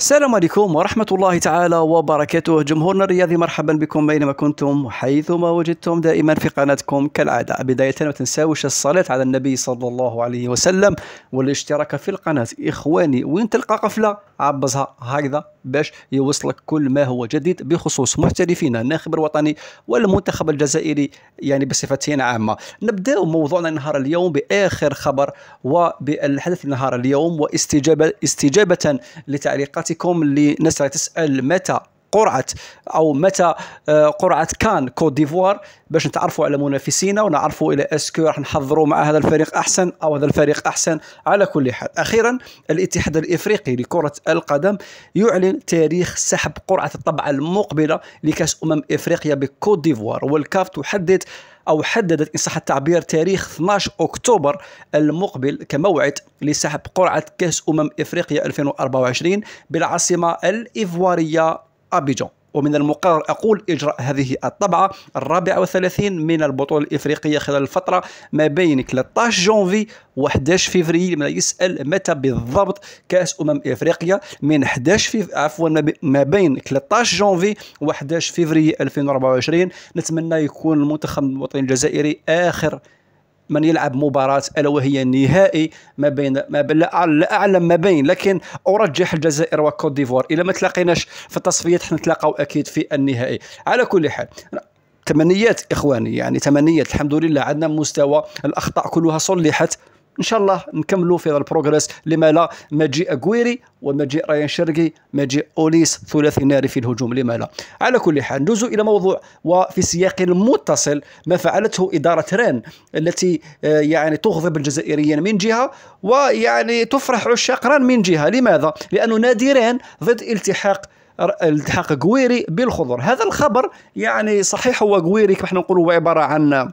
السلام عليكم ورحمة الله تعالى وبركاته جمهورنا الرياضي مرحبا بكم أينما كنتم وحيثما وجدتم دائما في قناتكم كالعادة بداية ما تنساوش الصلاة على النبي صلى الله عليه وسلم والاشتراك في القناة إخواني وين تلقى قفلة عبزها هكذا باش يوصلك كل ما هو جديد بخصوص محترفينا الناخب الوطني والمنتخب الجزائري يعني بصفة عامة نبدأ موضوعنا نهار اليوم بآخر خبر وبالحدث نهار اليوم واستجابة استجابة لتعليقات اللي الناس تسال متى قرعه او متى آه، قرعه كان كوت ديفوار باش نتعرفوا على منافسينا ونعرفوا الى اسكو راح نحضروا مع هذا الفريق احسن او هذا الفريق احسن على كل حال اخيرا الاتحاد الافريقي لكره القدم يعلن تاريخ سحب قرعه الطبعه المقبله لكاس امم افريقيا بكوت ديفوار والكاف تحدد أو حددت إن صح التعبير تاريخ 12 أكتوبر المقبل كموعد لسحب قرعة كأس أمم إفريقيا 2024 بالعاصمة الإيفوارية أبيجان ومن المقرر أقول إجراء هذه الطبعة الرابعة والثلاثين من البطولة الإفريقية خلال الفترة ما بين 13 جونفي و 11 فيفري ما يسأل متى بالضبط كأس أمم إفريقيا من 11 فيف... عفوا ما بين 13 جونفي و 11 فيفري 2024 نتمنى يكون المنتخب الوطني الجزائري آخر من يلعب مباراه الا وهي النهائي ما بين ما لا اعلم ما بين لكن ارجح الجزائر وكوت ديفوار إلى ما تلاقيناش في التصفيات حنتلاقاو اكيد في النهائي على كل حال تمنيات اخواني يعني تمنيات الحمد لله عندنا مستوى الاخطاء كلها صلحت ان شاء الله نكملوا في هذا البروغريس لما لا مجيء اكويري ومجيء رايان شرقي مجيء اوليس ثلاثي ناري في الهجوم لما لا على كل حال ندوز الى موضوع وفي سياق متصل ما فعلته اداره رين التي آه، يعني تغضب الجزائريين من جهه ويعني تفرح عشاق ران من جهه لماذا لانه نادي رين ضد التحاق التحاق قويري بالخضر هذا الخبر يعني صحيح هو قويري كما نقولوا عباره عن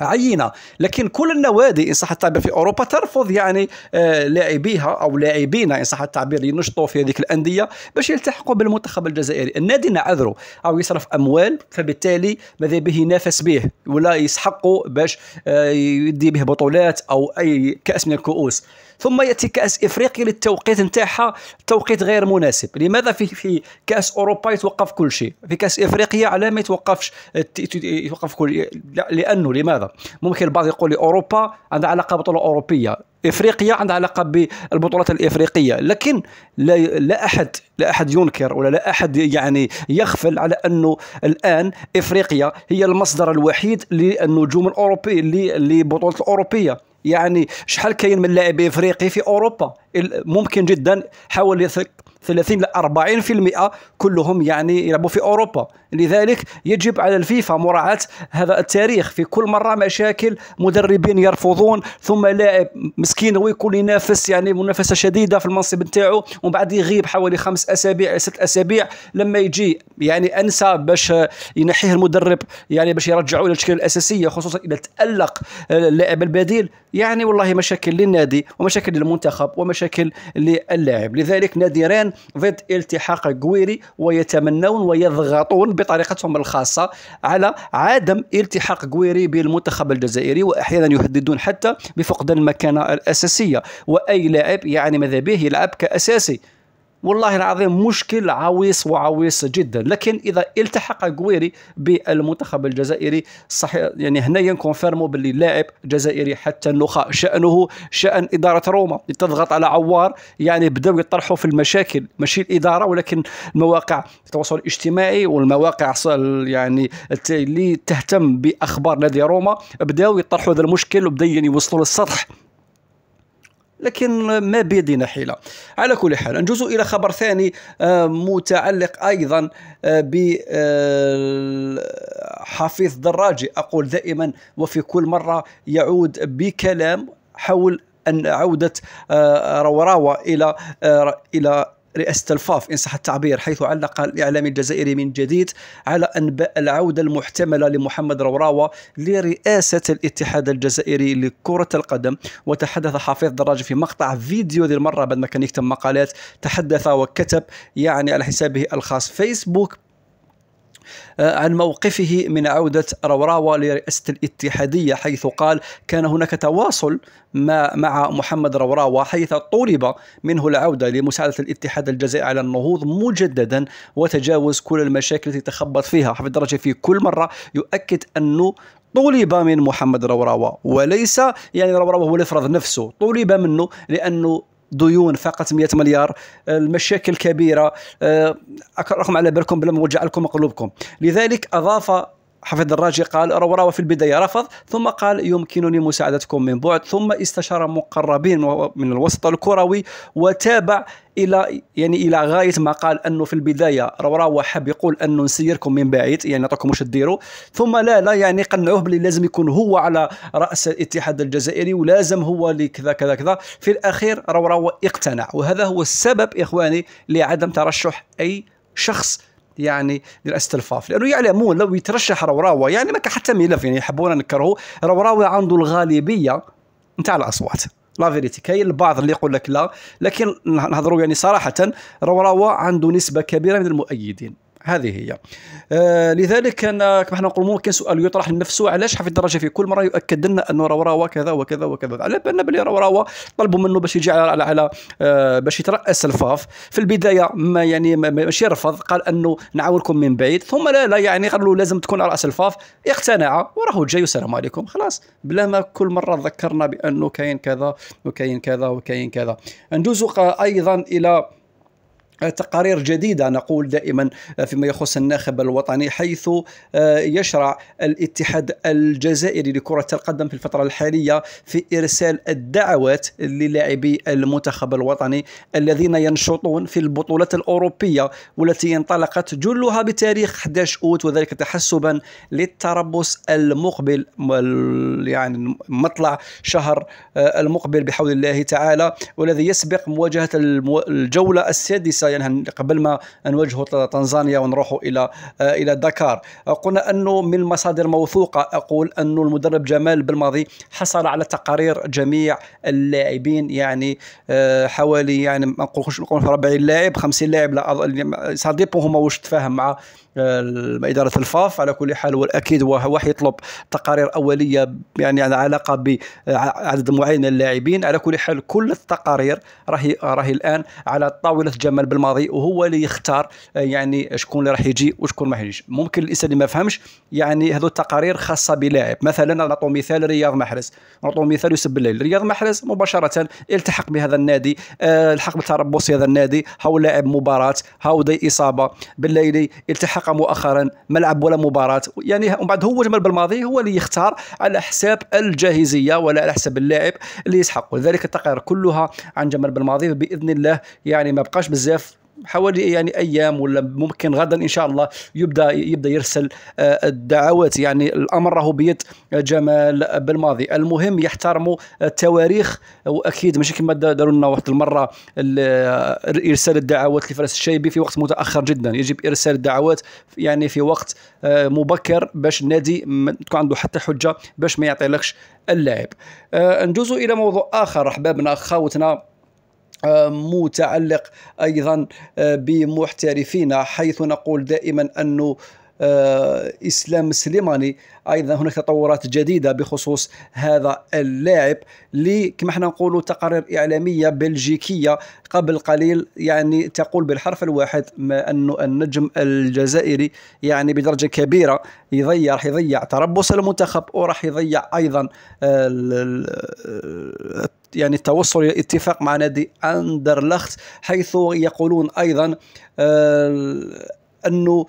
عينه لكن كل النوادي ان صح التعبير في اوروبا ترفض يعني آه، لاعبيها او لاعبينا ان صح التعبير ينشطوا في هذيك الانديه باش يلتحقوا بالمنتخب الجزائري النادي نعذره او يصرف اموال فبالتالي ماذا به ينافس به ولا يسحقوا باش آه، يدي به بطولات او اي كاس من الكؤوس ثم ياتي كاس افريقيا للتوقيت نتاعها توقيت غير مناسب لماذا في في كاس اوروبا يتوقف كل شيء في كاس افريقيا على ما يتوقفش يتوقف كل لانه لماذا ممكن البعض يقول لي اوروبا عندها علاقه بطوله اوروبيه افريقيا عندها علاقه بالبطولات الافريقيه لكن لا, لا احد لا احد ينكر ولا لا احد يعني يغفل على انه الان افريقيا هي المصدر الوحيد للنجوم الاوروبي للبطولات الاوروبيه يعني شحال كاين من لاعب افريقي في اوروبا ممكن جدا حوالي 30 ل 40% كلهم يعني يلعبوا في اوروبا لذلك يجب على الفيفا مراعاه هذا التاريخ في كل مره مشاكل مدربين يرفضون ثم لاعب مسكين هو يكون ينافس يعني منافسه شديده في المنصب نتاعو ومن بعد يغيب حوالي خمس اسابيع ست اسابيع لما يجي يعني انسى باش ينحيه المدرب يعني باش يرجعوا الى التشكيله الاساسيه خصوصا اذا تالق اللاعب البديل يعني والله مشاكل للنادي ومشاكل للمنتخب ومشاكل للاعب لذلك رين ضد التحاق قويري ويتمنون ويضغطون بطريقتهم الخاصه على عدم التحاق قويري بالمنتخب الجزائري واحيانا يهددون حتى بفقدان المكانه الاساسيه واي لاعب يعني ماذا به يلعب كاساسي والله العظيم مشكل عويص وعويص جدا لكن اذا التحق قويري بالمنتخب الجزائري صحيح يعني هنايا كونفيرمو باللي لاعب جزائري حتى النخاع شانه شان اداره روما تضغط على عوار يعني بداو يطرحوا في المشاكل ماشي الاداره ولكن مواقع التواصل الاجتماعي والمواقع يعني اللي تهتم باخبار نادي روما بداو يطرحوا هذا المشكل وبدا يعني يوصلوا للسطح لكن ما بيدنا حيلة على كل حال نجوز إلى خبر ثاني آه، متعلق أيضا آه، بحفيظ آه، دراجي أقول دائما وفي كل مرة يعود بكلام حول أن عودة روراوة إلى إلى رئاسة الفاف إن صح التعبير حيث علق الإعلامي الجزائري من جديد على أنباء العودة المحتملة لمحمد روراوة لرئاسة الاتحاد الجزائري لكرة القدم وتحدث حفيظ دراجة في مقطع فيديو ذي المرة بعد ما كان يكتب مقالات تحدث وكتب يعني على حسابه الخاص فيسبوك آه، عن موقفه من عودة روراوة لرئاسة الاتحادية حيث قال كان هناك تواصل مع محمد روراوة حيث طلب منه العودة لمساعدة الاتحاد الجزائري على النهوض مجددا وتجاوز كل المشاكل التي تخبط فيها حفظ الدرجة في كل مرة يؤكد أنه طلب من محمد روراوة وليس يعني روراوة هو اللي فرض نفسه طلب منه لأنه ديون فقط 100 مليار آه، المشاكل كبيره آه، رقم على بالكم بلا ما لكم مقلوبكم لذلك اضاف حفيد الراجي قال روراوا في البداية رفض ثم قال يمكنني مساعدتكم من بعد ثم استشار مقربين من الوسط الكروي وتابع الى يعني الى غايه ما قال انه في البدايه روراوا حب يقول انه نسيركم من بعيد يعني نعطيكم واش ديروا ثم لا لا يعني قنعوه بلي لازم يكون هو على راس الاتحاد الجزائري ولازم هو اللي كذا كذا كذا في الاخير روراوا اقتنع وهذا هو السبب اخواني لعدم ترشح اي شخص يعني للاستلفاف لانه يعلمون يعني لو يترشح روراوا يعني ما حتى ملف يعني يحبون نكرهه روراوا عنده الغالبيه نتاع الاصوات لا فيريتي كاين البعض اللي يقول لك لا لكن نهضروا يعني صراحه روراوا عنده نسبه كبيره من المؤيدين هذه هي آه لذلك انا كما حنا نقول ممكن سؤال يطرح لنفسه علاش حفي الدرجه في كل مره يؤكد لنا انه روراوا كذا وكذا وكذا على بالنا بلي روراوا طلبوا منه باش يجي على على آه باش يتراس الفاف في البدايه ما يعني ماشي رفض قال انه نعاوركم من بعيد ثم لا لا يعني قال له لازم تكون على راس الفاف اقتنع وراه جاي والسلام عليكم خلاص بلا ما كل مره ذكرنا بانه كاين كذا وكاين كذا وكاين كذا ندوزوا ايضا الى آه، تقارير جديدة نقول دائما آه، فيما يخص الناخب الوطني حيث آه، يشرع الاتحاد الجزائري لكرة القدم في الفترة الحالية في إرسال الدعوات للاعبي المنتخب الوطني الذين ينشطون في البطولات الأوروبية والتي انطلقت جلها بتاريخ 11 أوت وذلك تحسبا للتربص المقبل يعني مطلع شهر المقبل بحول الله تعالى والذي يسبق مواجهة الجولة السادسة يعني قبل ما نوجهوا تنزانيا ونروحوا الى آه، الى داكار آه، قلنا انه من مصادر موثوقه اقول انه المدرب جمال بالماضي حصل على تقارير جميع اللاعبين يعني آه، حوالي يعني ما نقولش نقول 40 لاعب 50 لاعب لا يعني سا هما واش تفاهم مع اداره الفاف على كل حال والاكيد هو يطلب تقارير اوليه يعني على علاقه بعدد معين من اللاعبين على كل حال كل التقارير راهي راهي الان على طاوله جمال بالماضي وهو اللي يختار يعني شكون اللي راح يجي وشكون ما يجيش ممكن الانسان اللي ما فهمش يعني هذو التقارير خاصه بلاعب مثلا نعطوا مثال رياض محرز نعطوا مثال يوسف بالليل رياض محرز مباشره التحق بهذا النادي آه، الحق بتربص هذا النادي هاو لاعب مباراه هاو دي اصابه بالليلي التحق انطلق مؤخرا ملعب ولا مباراه يعني ومن بعد هو جمال بالماضي هو اللي يختار على حساب الجاهزيه ولا على حساب اللاعب اللي يسحق ولذلك التقارير كلها عن جمال بالماضي باذن الله يعني ما بقاش بزاف حوالي يعني ايام ولا ممكن غدا ان شاء الله يبدا يبدا يرسل آه، الدعوات يعني الامر راهو بيد جمال بالماضي المهم يحترموا التواريخ واكيد ماشي كما داروا لنا واحد المره ارسال الدعوات لفراس الشايبي في وقت متاخر جدا يجب ارسال الدعوات يعني في وقت آه، مبكر باش النادي تكون عنده حتى حجه باش ما يعطيلكش اللاعب آه، ندوزو الى موضوع اخر احبابنا خوتنا آه، متعلق ايضا آه، بمحترفين حيث نقول دائما انه آه، اسلام سليماني ايضا هناك تطورات جديده بخصوص هذا اللاعب اللي كما حنا نقولوا تقارير اعلاميه بلجيكيه قبل قليل يعني تقول بالحرف الواحد ما انه النجم الجزائري يعني بدرجه كبيره يضيع راح يضيع تربص المنتخب وراح يضيع ايضا يعني التوصل الى اتفاق مع نادي اندرلخت حيث يقولون ايضا آه، انه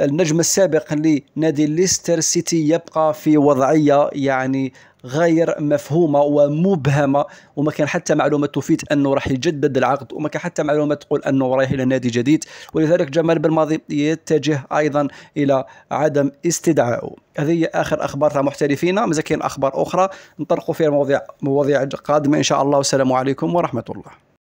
النجم السابق لنادي ليستر سيتي يبقى في وضعية يعني غير مفهومه ومبهمه وما كان حتى معلومات تفيد انه راح يجدد العقد وما كان حتى معلومات تقول انه رايح الى نادي جديد ولذلك جمال بالماضي يتجه ايضا الى عدم استدعائه هذه هي اخر اخبار تاع محترفينا مازال كاين اخبار اخرى نطرقوا فيها مواضيع مواضيع قادمه ان شاء الله والسلام عليكم ورحمه الله